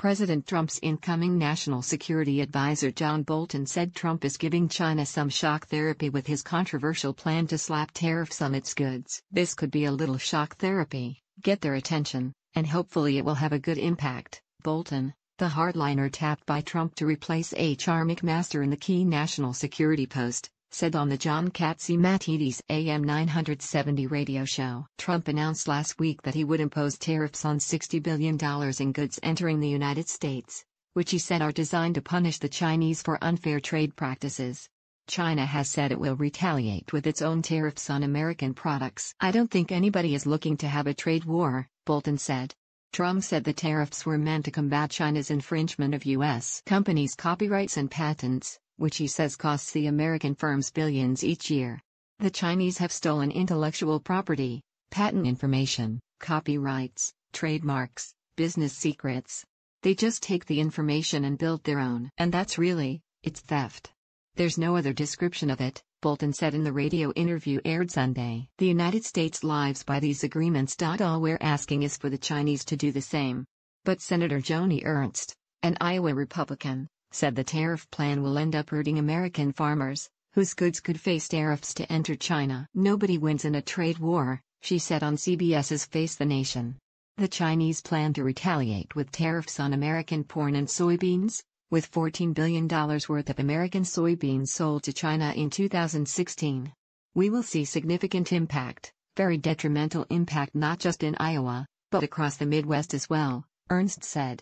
President Trump's incoming national security advisor John Bolton said Trump is giving China some shock therapy with his controversial plan to slap tariffs on its goods. This could be a little shock therapy, get their attention, and hopefully it will have a good impact. Bolton, the hardliner tapped by Trump to replace H.R. McMaster in the key national security post, said on the John Katzimatidis AM 970 radio show. Trump announced last week that he would impose tariffs on $60 billion in goods entering the United States, which he said are designed to punish the Chinese for unfair trade practices. China has said it will retaliate with its own tariffs on American products. I don't think anybody is looking to have a trade war, Bolton said. Trump said the tariffs were meant to combat China's infringement of U.S. companies' copyrights and patents, which he says costs the American firms billions each year. The Chinese have stolen intellectual property, patent information, copyrights, trademarks, business secrets. They just take the information and build their own. And that's really, it's theft. There's no other description of it, Bolton said in the radio interview aired Sunday. The United States lives by these agreements. All we're asking is for the Chinese to do the same. But Senator Joni Ernst, an Iowa Republican, said the tariff plan will end up hurting American farmers, whose goods could face tariffs to enter China. Nobody wins in a trade war, she said on CBS's Face the Nation. The Chinese plan to retaliate with tariffs on American corn and soybeans, with $14 billion worth of American soybeans sold to China in 2016. We will see significant impact, very detrimental impact not just in Iowa, but across the Midwest as well, Ernst said.